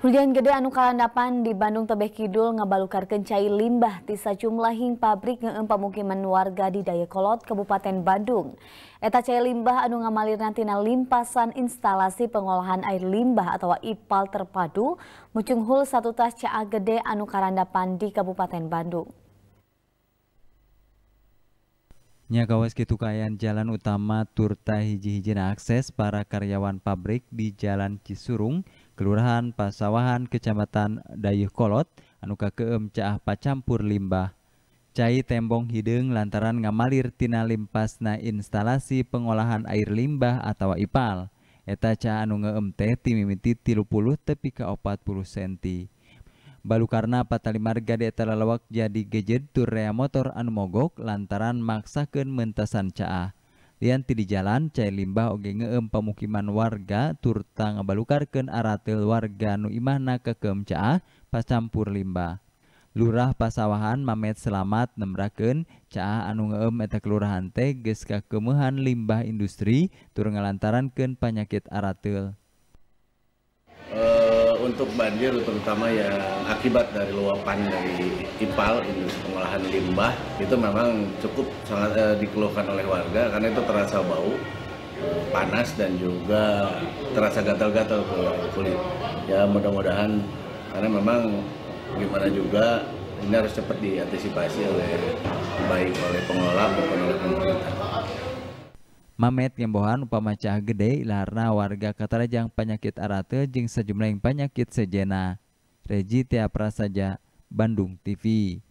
Hujan gede anu kalandapan di Bandung Tebeh Kidul ngabalukar kencai limbah di sejumlah hing pabrik ngeem pemukiman warga di Dayakolot, Kabupaten Bandung. Eta cai limbah anu ngamalir nantina limpasan instalasi pengolahan air limbah atau IPAL terpadu mucunghul satu tas caa gede anu karandapan di Kabupaten Bandung. Nyagawas gitu jalan utama Turta hiji hijin akses para karyawan pabrik di Jalan Cisurung, Kelurahan Pasawahan Kecamatan Dayuhkolot anu kakeum caah pacampur limbah cai tembong hidung lantaran ngamalir tina na instalasi pengolahan air limbah atau ipal eta cah anu ngeum teh timimiti tilu puluh tepi ka opat puluh senti patali patalimarga di etala jadi gejed tur rea motor anu mogok lantaran maksakan mentasan caah Lianti di jalan cair limbah oge ngeem pemukiman warga turta ngebalukarkan aratil warga nu imahna kekem caah pas campur limbah. Lurah pasawahan Mamet Selamat nembraken caah anu ngeem eta kelurahan teh geus kakemehan limbah industri tur ngalantarankeun panyakit aratil untuk banjir terutama yang akibat dari luapan dari IPAL industri pengolahan limbah itu memang cukup sangat eh, dikeluhkan oleh warga karena itu terasa bau panas dan juga terasa gatal-gatal ke kulit ya mudah-mudahan karena memang gimana juga ini harus cepat diantisipasi oleh baik oleh pengelola maupun oleh pemerintah. Mamet nyembohan upama anu cah gede larna warga katarajang penyakit arate jing sejumlah yang penyakit sejena. Reji Tiapra saja, Bandung TV.